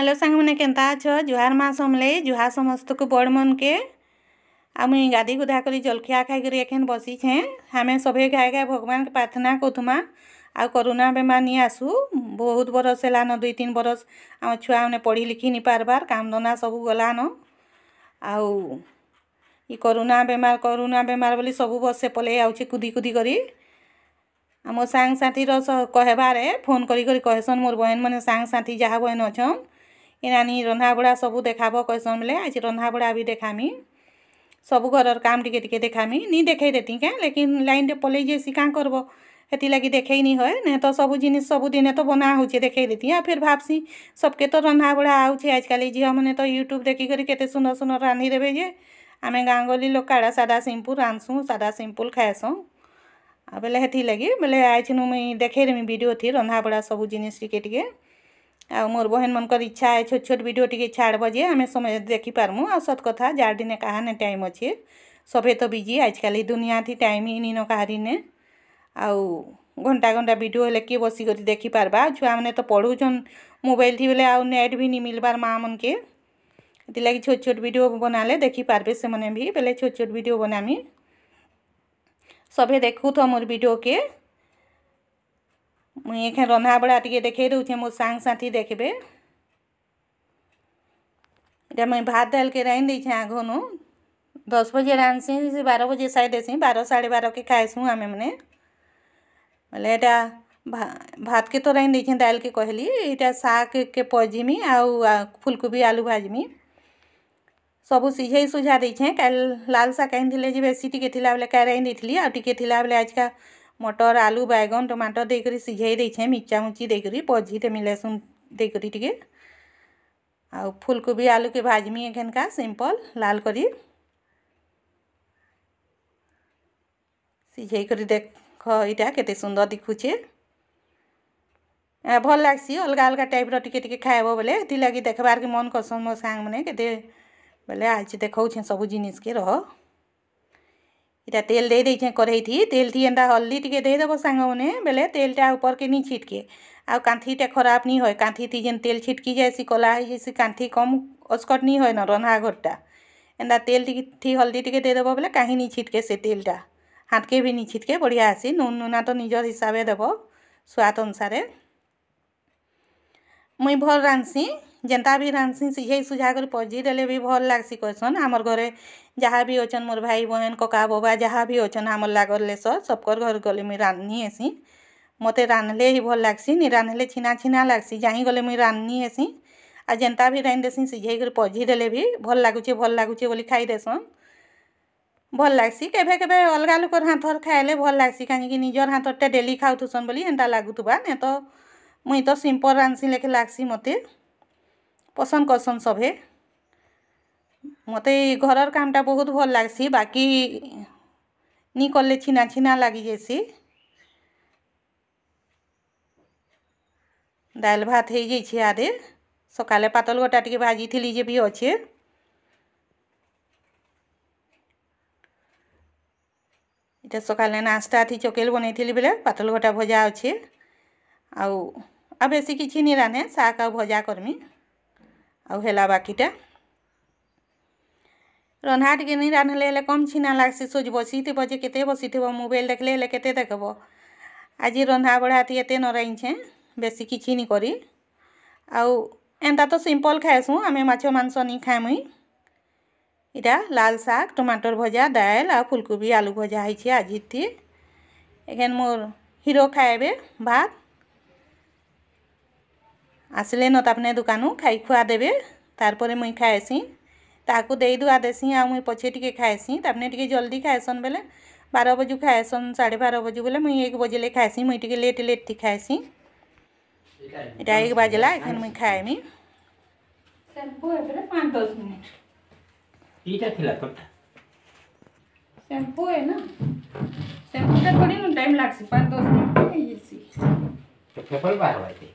hello ସାଙ୍ଗମାନେ କେନ୍ତା ଅଛ ଜୁହାର ମା ସମଲେଇ ଜୁହାର ସମସ୍ତକୁ ବଡ଼ମନକେ ଆଉ ମୁଇଁ ଗାଧି ଗୁଧା କରି ଜଳଖିଆ ଖାଇକରି ଏଖେନ୍ ବସିଛେଁ ଆମେ ସଭେ ଖାଇ ଖାଇ ଭଗବାନକେ ପ୍ରାର୍ଥନା କରୁମା ଆଉ କରୋନା ବେମାର ନି ଆସୁ ବହୁତ ବରଷ ହେଲାନ ଦୁଇ ତିନି ବରଷ ଆମ ଛୁଆମାନେ ପଢ଼ି ଲିଖି ନି ପାରବାର୍ କାମଧନ୍ଦା ସବୁ ଗଲାନ ଆଉ ଇ କରୋନା ବେମାର କରୋନା ବେମାର ବୋଲି ସବୁ ବର୍ଷେ ପଲେଇ ଆଉଛେ କୁଦି କୁଦି କରି ଆମ ସାଙ୍ଗସାଥିର କହେବାରେ ଫୋନ୍ କରି କରି କହେସନ୍ ମୋର ବହେନ୍ମାନେ ସାଙ୍ଗସାଥି ଯାହା ବହେନ୍ ଅଛନ୍ ଇନାନି ରନ୍ଧାବଢ଼ା ସବୁ ଦେଖାବ କହିସନ୍ ବେଲେ ଆଜି ରନ୍ଧାବଢ଼ା ବି ଦେଖାମି ସବୁ ଘରର କାମ୍ ଟିକେ ଟିକେ ଦେଖାମି ନି ଦେଖେଇ ଦେତି କେଁ ଲେକିନ୍ ଲାଇନ୍ରେ ପଲେଇ ଯେସି କାଁ କରବ ହେଥିଲାଗି ଦେଖେଇ ନି ହଏ ନେ ତ ସବୁ ଜିନିଷ ସବୁଦିନେ ତ ବନା ହଉଛେ ଦେଖେଇ ଦେତି ଆଉ ଫେର୍ ଭାବସି ସବ୍କେ ତ ରନ୍ଧାବଢ଼ା ଆଉଛେ ଆଜିକାଲି ଝିଅମାନେ ତ ୟୁଟ୍ୟୁବ୍ ଦେଖିକରି କେତେ ସୁନ୍ଦର ସୁନ୍ଦର ରାନ୍ଧିଦେବେ ଯେ ଆମେ ଗାଁ ଗହଲି ଲୋକ୍ କାଡ଼ା ସାଦା ସିମ୍ପୁଲ୍ ରାନ୍ଧ୍ସୁଁ ସାଦା ସିମ୍ପୁଲ୍ ଖାଏସୁଁ ଆଉ ବେଲେ ହେଥିଲାଗି ବେଲେ ଆଇଛିନୁ ମୁଇଁ ଦେଖେଇଦେମି ଭିଡ଼ିଓ ଥି ରନ୍ଧାବଢ଼ା ସବୁ ଜିନିଷ୍ ଟିକେ ଟିକେ ଆଉ ମୋର ବହେନମାନଙ୍କର ଇଚ୍ଛା ଏ ଛୋଟ ଛୋଟ ଭିଡ଼ିଓ ଟିକେ ଛାଡ଼ବ ଯେ ଆମେ ସମସ୍ତେ ଦେଖିପାରମୁ ଆଉ ସତ କଥା ଯାହାର୍ଦିନେ କାହାନେ ଟାଇମ୍ ଅଛେ ସଭେ ତ ବିଜି ଆଜିକାଲି ଦୁନିଆଠି ଟାଇମ୍ ହିଁ ନିନ କାହାରିନେ ଆଉ ଘଣ୍ଟା ଘଣ୍ଟା ଭିଡ଼ିଓ ହେଲେ କିଏ ବସିକରି ଦେଖିପାରବା ଆଉ ଛୁଆମାନେ ତ ପଢ଼ୁଛନ୍ ମୋବାଇଲ୍ଠି ବେଲେ ଆଉ ନେଟ୍ ବି ନି ମିଲ୍ବାର୍ ମାଆମାନକେ ଏଥିଲାଗି ଛୋଟ ଛୋଟ ଭିଡ଼ିଓ ବନାଲେ ଦେଖିପାରବେ ସେମାନେ ବି ବେଲେ ଛୋଟ ଛୋଟ ଭିଡ଼ିଓ ବନାମି ସଭେ ଦେଖୁଥ ମୋର ଭିଡ଼ିଓକେ मुझे रंधा बढ़ा टी देखे मो सा देखे इटा मुझे भात डाल के रही दे आगुनु दस बजे रांधसी बार बजे साइड देसी बार साढ़े बार के खाएसू आम मैंने बोले यहाँ भात के तो रही दे डाल के कहली ये शाग के पजिमी आ फुलकोबी आलू भाजमी सब सीझे सुझा कल लाल शाग जी बेसी टी बेले कह रही आज का मटर आलू बैगन टमाटर देकर सीझाई देचे मिर्चा मुर्ची देकर पझी थेमी लहसुन देकर टे आकोबी आलू के भाजमी एखेका सिंपल लाल कर सीझे कर देख यहाँ के सुंदर दिखुचे भल लगसी अलग अलग टाइप रे खाए बोले लगे देखवार मन करसन मो सांग मैंने के बोले आज देखा सब जिनिस के रहा ଏଇଟା ତେଲ୍ ଦେଇ ଦେଇଛେଁ କଢ଼େଇଥି ତେଲ୍ଥି ଏନ୍ତା ହଲ୍ଦି ଟିକେ ଦେଇଦେବ ସାଙ୍ଗମାନେ ବେଲେ ତେଲ୍ଟା ଉପର୍କେ ନି ଛିଟ୍କେ ଆଉ କାନ୍ଥିଟା ଖରାପ୍ ନି ହଏ କାନ୍ଥିଥି ଯେନ୍ ତେଲ୍ ଛିଟ୍କି ଯାଏସି କଲା ହେଇଯାଏସି କାନ୍ଥି କମ୍ ଅଚ୍କଟ୍ ନି ହଏନ ରନ୍ଧାଘର୍ଟା ଏନ୍ତା ତେଲ୍ ଟିକେ ଥି ହଲ୍ଦି ଟିକେ ଦେଇଦେବ ବେଲେ କାହିଁ ନି ଛିଟ୍କେ ସେ ତେଲ୍ଟା ହାତ୍କେ ବି ନି ଛିଟ୍କେ ବଢ଼ିଆ ଆସି ନୁନ୍ ନୁନା ତ ନିଜର୍ ହିସାବେ ଦେବ ସ୍ୱାଦ ଅନୁସାରେ ମୁଇଁ ଭଲ୍ ରାନ୍ଧ୍ସି जेन्ता भी रांधसी सीझे सुझा कर पजिदेले भी भल लग्सी कहसन आमर घरे जहाँ भी अच्छे मोर भाई बहन कका बबा जहाँ भी अच्छे आम लागर लेस सबकर घर गले मुई रांधनी हेसी मत रांधले ही भल लग्सी नहीं रांधले छिना छिना लग्सी जहाँ गले मुई रांधनी हेसी आ जेन्ता भी देसी सीझे कर पजिदेले भी भल लगुचे भल लगुचे बोली देसन भल लग्सी केवे के अलग लोकर हाथ खाएले भल लग्सी कहीं निजर हाथ डेली खाऊन बोली हेन्ता लगुवा नहीं तो मुई तो सीम्पल रांधसी लेखे लग्सी मतलब ପସନ୍ଦ କରସନ୍ ସଭେ ମୋତେ ଘରର କାମଟା ବହୁତ ଭଲ ଲାଗ୍ସି ବାକି ନି କଲେ ଛିନା ଛିନା ଲାଗିଯାଇସି ଡାଲ୍ ଭାତ ହେଇଯାଇଛି ଆରେ ସକାଳେ ପାତଲ ଗୋଟା ଟିକେ ଭାଜିଥିଲି ଯେ ବି ଅଛେ ଇଟା ସକାଳେ ନାସ୍ତା ଥି ଚକେଲ ବନେଇଥିଲି ବେଲେ ପାତଲ ଗୋଟା ଭଜା ଅଛେ ଆଉ ଆଉ ବେଶୀ କିଛି ନି ରାନ୍ଧେ ଶାଗ ଆଉ ଭଜା କର୍ମି ଆଉ ହେଲା ବାକିଟା ରନ୍ଧା ଟିକେ ନି ରାନ୍ଧିଲେ ହେଲେ କମ୍ ଛିନା ଲାଗ୍ସି ସୋଚ୍ ବସିଥିବ ଯେ କେତେ ବସିଥିବ ମୋବାଇଲ୍ ଦେଖିଲେ ହେଲେ କେତେ ଦେଖ୍ବ ଆଜି ରନ୍ଧା ବଢ଼ା ତି ଏତେ ନ ରାଇଁଛେଁ ବେଶୀ କିଛି ନି କରି ଆଉ ଏନ୍ତା ତ ସିମ୍ପଲ୍ ଖାଏସୁଁ ଆମେ ମାଛ ମାଂସ ନି ଖାଏ ମୁଇଁ ଇଟା ଲାଲ୍ ଶାଗ୍ ଟମାଟର୍ ଭଜା ଦାଏଲ୍ ଆଉ ଫୁଲକୋବି ଆଲୁ ଭଜା ହେଇଛେ ଆଜିଥି ଏଖେନ୍ ମୋର୍ ହିରୋ ଖାଏବେ ଭାତ୍ आसिले न तापने दुकानू खाई खुआ देवे तार मुई खाएसी ताकु देदुआ देसी आ मुई पछे टिके खाएसी तापने टिके जल्दी खाएसन बोले बार बजे खाएसन साढ़े बार बजू बोले मुई एक बजे खाएसी मुई टिके लेट लेट थी खाएसी इटा एक बजला एखन मुई खाएमी सेम्पू एबरे 5 10 मिनट इटा खिला कोटा सेम्पू है ना सेम्पू ता थोड़ी न टाइम लागसी 5 10 मिनट हे येसी तो फेफल बार बाईती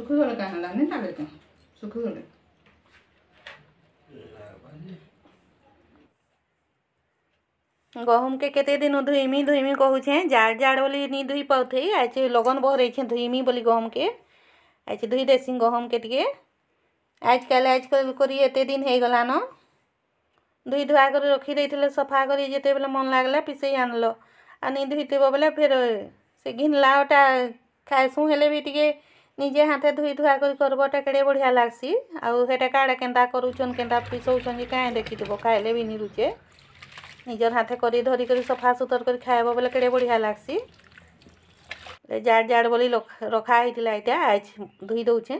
सुखद गहूम के केते दिन धुईमी धुईमी कहूछे जाड़ जाड़ बोली नहीं धुई पाथे आज लगन बहरे छे धुईमी बोली गहूम के आज धुई देसी गहूम के टिके आज कल आज कल करी एते दिन हे गलानो धुई धुआ कर रखी देथले सफा कर जेते बेले मन लागला पिसै आनलो आ नी धुईतेबो बेले फेर से घिनलाटा खायसु हेले भी टिके নিজে হাতে ধুই ধুଆ କରି କରିବ ଟା କେଡ଼େ ବଢ଼ିଆ ଲାଗ୍ସି ଆଉ ହେଟା କାଡ଼ା କେନ୍ତା କରୁଛନ୍ କେନ୍ତା ପିସଉଛନ୍ କି କାଏଁ ଦେଖିଥିବ ଖାଇଲେ ବି ନିରୁଛେ ନିଜର ହାତେ କରି ଧରିକରି ସଫା ସୁତର କରି ଖାଇବ ବୋଲେ କେଡ଼େ ବଢ଼ିଆ ଲାଗ୍ସି ଜାଡ଼ ଜାଡ଼ ବୋଲି ରଖା ହେଇଥିଲା ଏଇଟା ଧୁଇ ଦଉଛେ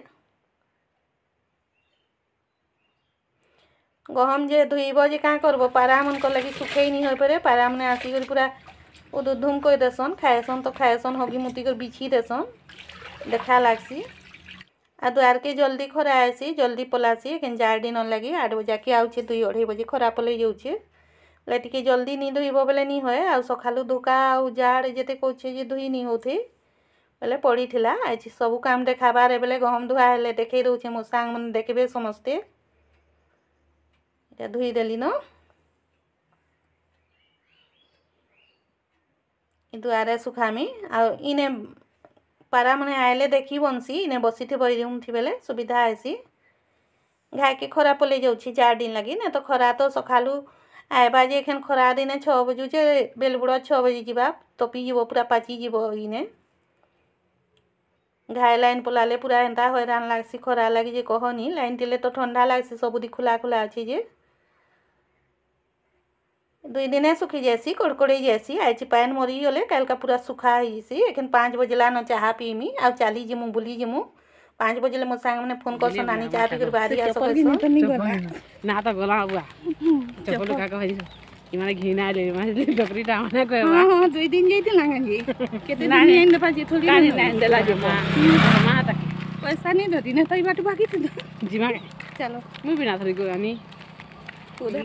ଗହମ ଯେ ଧୁଇବ ଯେ କାଁ କରବ ପାରାମାନଙ୍କର ଲାଗି ଶୁଖେଇ ନି ହୋଇପାରେ ପାରାମାନେ ଆସିକରି ପୁରା ଉଦୁଧୁମ୍ କରିଦେସନ୍ ଖାଏସନ୍ ତ ଖାଏସନ୍ ହଗି ମୁତି କରି ବିଛି ଦେସନ୍ ଦେଖା ଲାଗ୍ସି ଆଉ ଦୁଆର୍କେ ଜଲ୍ଦି ଖରା ଆସି ଜଲ୍ଦି ପଲାସି କେନ୍ ଜାର୍ଡ଼ି ନ ଲାଗି ଆଠ ବଜାକେ ଆଉଛେ ଦୁଇ ଅଢ଼େଇ ବଜେ ଖରା ପଲେଇ ଯାଉଛେ ବୋଲେ ଟିକେ ଜଲ୍ଦି ନି ଧୋଇବ ବୋଲେ ନି ହଏ ଆଉ ସକାଳୁ ଧୁକା ଆଉ ଜାଡ଼ ଯେତେ କହୁଛେ ଯେ ଧୁଇ ନି ହଉଥି ବୋଲେ ପଡ଼ିଥିଲା ଆଜି ସବୁ କାମଟେ ଖାବାରେ ବେଲେ ଗହମ ଧୁଆ ହେଲେ ଦେଖେଇ ଦେଉଛେ ମୋ ସାଙ୍ଗମାନେ ଦେଖିବେ ସମସ୍ତେ ଏଇଟା ଧୁଇଦେଲି ନ ଦୁଆରେ ଶୁଖାମି ଆଉ ଇନେ ପାରାମାନେ ଆଇଲେ ଦେଖି ବନ୍ସି ଇନେ ବସିଥିବ ଏଇ ରୁମ୍ଥି ବେଲେ ସୁବିଧା ହେସି ଘାଇକେ ଖରା ପଲେଇ ଯାଉଛି ଚାର୍ ଦିନ୍ ଲାଗି ନା ତ ଖରା ତ ସକାଲୁ ଆଇବା ଯେ ଏଖେନ୍ ଖରା ଦିନେ ଛଅ ବଜୁଛେ ବେଲବୁଡ଼ ଛଅ ବଜେ ଯିବା ତପିଯିବ ପୁରା ପାଚିଯିବ ଇନେ ଘାଏ ଲାଇନ୍ ପଲାଲେ ପୁରା ଏନ୍ତା ହଇରାଣ ଲାଗ୍ସି ଖରା ଲାଗି ଯେ କହନି ଲାଇନ୍ ଥିଲେ ତ ଥଣ୍ଡା ଲାଗ୍ସି ସବୁଦି ଖୋଲା ଖୋଲା ଅଛି ଯେ दुई दिन सुखी जासी कड़कड़े जासी आज पान मरीगले कल का पूरा सुखा होसी एखन पाँच बजेला न चाह पीमी आ चली जिमु बुली जिमु पाँच बजे मो सांग मैंने फोन कर नानी चाह पी बाहरी ना तो गला हुआ चपल का कह इमाने घिना ले माने डबरी डावना को हां दुई दिन गई थी लांगा जी केते दिन नहीं ने पाजी थोड़ी नहीं नहीं देला जी मां मां तक पैसा नहीं दो दिन तई बाटू बाकी थी जी मां चलो मैं बिना थरी को पूरा